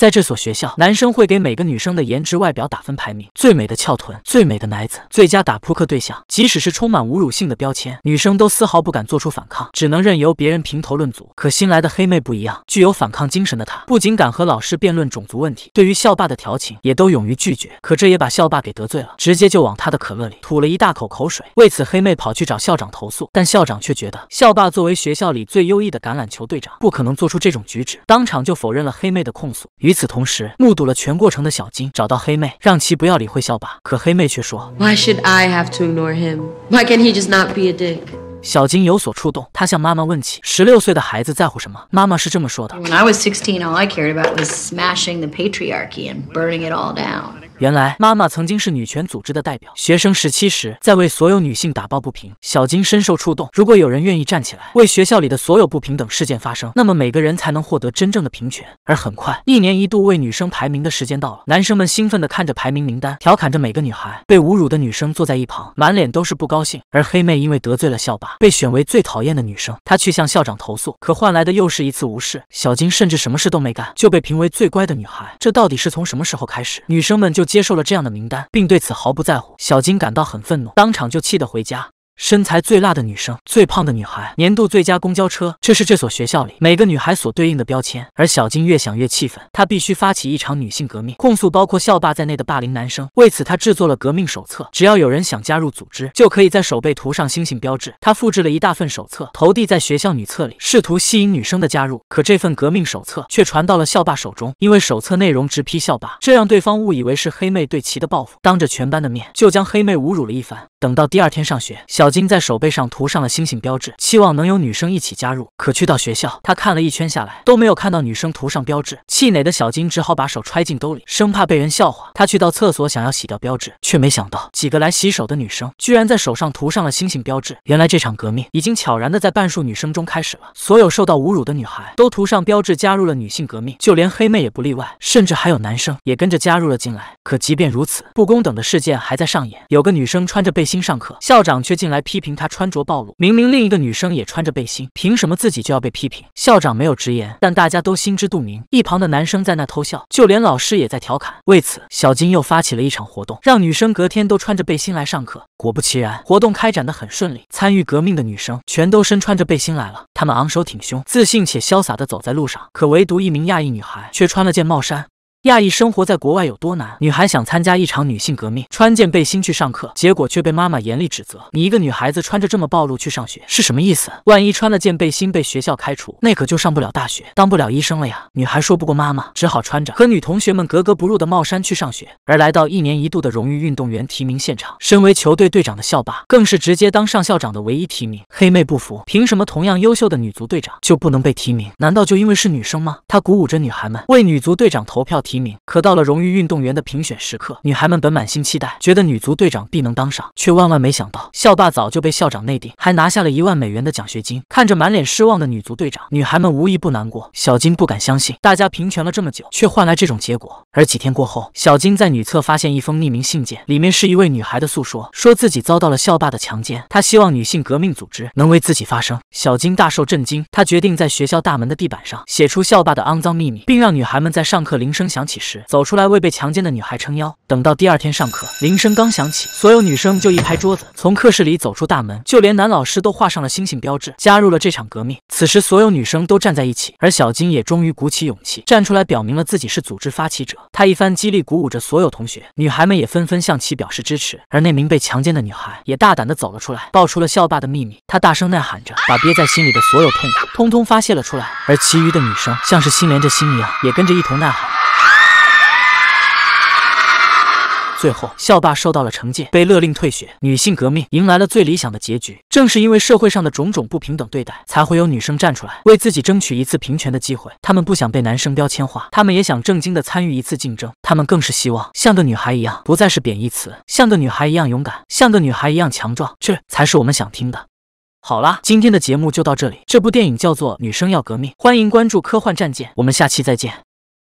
在这所学校，男生会给每个女生的颜值、外表打分排名，最美的翘臀，最美的奶子，最佳打扑克对象，即使是充满侮辱性的标签，女生都丝毫不敢做出反抗，只能任由别人评头论足。可新来的黑妹不一样，具有反抗精神的她，不仅敢和老师辩论种族问题，对于校霸的调情也都勇于拒绝。可这也把校霸给得罪了，直接就往他的可乐里吐了一大口口水。为此，黑妹跑去找校长投诉，但校长却觉得校霸作为学校里最优异的橄榄球队长，不可能做出这种举止，当场就否认了黑妹的控诉。于与此同时，目睹了全过程的小金找到黑妹，让其不要理会校霸。可黑妹却说：“Why should I have to ignore him? Why can't he just not be a dick?” 小金有所触动，他向妈妈问起：十六岁的孩子在乎什么？妈妈是这么说的：“When I was sixteen, all I cared about was smashing the patriarchy and burning it all down.” 原来妈妈曾经是女权组织的代表，学生时期时在为所有女性打抱不平。小金深受触动。如果有人愿意站起来，为学校里的所有不平等事件发声，那么每个人才能获得真正的平权。而很快，一年一度为女生排名的时间到了，男生们兴奋地看着排名名单，调侃着每个女孩。被侮辱的女生坐在一旁，满脸都是不高兴。而黑妹因为得罪了校霸，被选为最讨厌的女生。她去向校长投诉，可换来的又是一次无视。小金甚至什么事都没干，就被评为最乖的女孩。这到底是从什么时候开始，女生们就？接受了这样的名单，并对此毫不在乎。小金感到很愤怒，当场就气得回家。身材最辣的女生，最胖的女孩，年度最佳公交车，这是这所学校里每个女孩所对应的标签。而小金越想越气愤，她必须发起一场女性革命，控诉包括校霸在内的霸凌男生。为此，她制作了革命手册，只要有人想加入组织，就可以在手背涂上星星标志。她复制了一大份手册，投递在学校女厕里，试图吸引女生的加入。可这份革命手册却传到了校霸手中，因为手册内容直批校霸，这让对方误以为是黑妹对其的报复，当着全班的面就将黑妹侮辱了一番。等到第二天上学，小金在手背上涂上了星星标志，期望能有女生一起加入。可去到学校，他看了一圈下来，都没有看到女生涂上标志。气馁的小金只好把手揣进兜里，生怕被人笑话。他去到厕所想要洗掉标志，却没想到几个来洗手的女生居然在手上涂上了星星标志。原来这场革命已经悄然的在半数女生中开始了。所有受到侮辱的女孩都涂上标志，加入了女性革命，就连黑妹也不例外。甚至还有男生也跟着加入了进来。可即便如此，不公等的事件还在上演。有个女生穿着背心。新上课，校长却进来批评她穿着暴露。明明另一个女生也穿着背心，凭什么自己就要被批评？校长没有直言，但大家都心知肚明。一旁的男生在那偷笑，就连老师也在调侃。为此，小金又发起了一场活动，让女生隔天都穿着背心来上课。果不其然，活动开展得很顺利，参与革命的女生全都身穿着背心来了。她们昂首挺胸，自信且潇洒地走在路上。可唯独一名亚裔女孩却穿了件帽衫。亚裔生活在国外有多难？女孩想参加一场女性革命，穿件背心去上课，结果却被妈妈严厉指责：“你一个女孩子穿着这么暴露去上学是什么意思？万一穿了件背心被学校开除，那可就上不了大学，当不了医生了呀！”女孩说不过妈妈，只好穿着和女同学们格格不入的帽衫去上学。而来到一年一度的荣誉运动员提名现场，身为球队队长的校霸更是直接当上校长的唯一提名。黑妹不服，凭什么同样优秀的女足队长就不能被提名？难道就因为是女生吗？她鼓舞着女孩们为女足队长投票。提名可到了荣誉运动员的评选时刻，女孩们本满心期待，觉得女足队长必能当上，却万万没想到，校霸早就被校长内定，还拿下了一万美元的奖学金。看着满脸失望的女足队长，女孩们无一不难过。小金不敢相信，大家评选了这么久，却换来这种结果。而几天过后，小金在女厕发现一封匿名信件，里面是一位女孩的诉说，说自己遭到了校霸的强奸。她希望女性革命组织能为自己发声。小金大受震惊，他决定在学校大门的地板上写出校霸的肮脏秘密，并让女孩们在上课铃声响。响起时，走出来为被强奸的女孩撑腰。等到第二天上课，铃声刚响起，所有女生就一拍桌子，从课室里走出大门。就连男老师都画上了星星标志，加入了这场革命。此时，所有女生都站在一起，而小金也终于鼓起勇气站出来，表明了自己是组织发起者。他一番激励鼓舞着所有同学，女孩们也纷纷向其表示支持。而那名被强奸的女孩也大胆地走了出来，爆出了校霸的秘密。她大声呐喊着，把憋在心里的所有痛苦通通发泄了出来。而其余的女生像是心连着心一样，也跟着一同呐喊。最后，校霸受到了惩戒，被勒令退学。女性革命迎来了最理想的结局。正是因为社会上的种种不平等对待，才会有女生站出来为自己争取一次平权的机会。她们不想被男生标签化，她们也想正经的参与一次竞争。她们更是希望像个女孩一样，不再是贬义词，像个女孩一样勇敢，像个女孩一样强壮，这才是我们想听的。好啦，今天的节目就到这里。这部电影叫做《女生要革命》，欢迎关注科幻战舰，我们下期再见。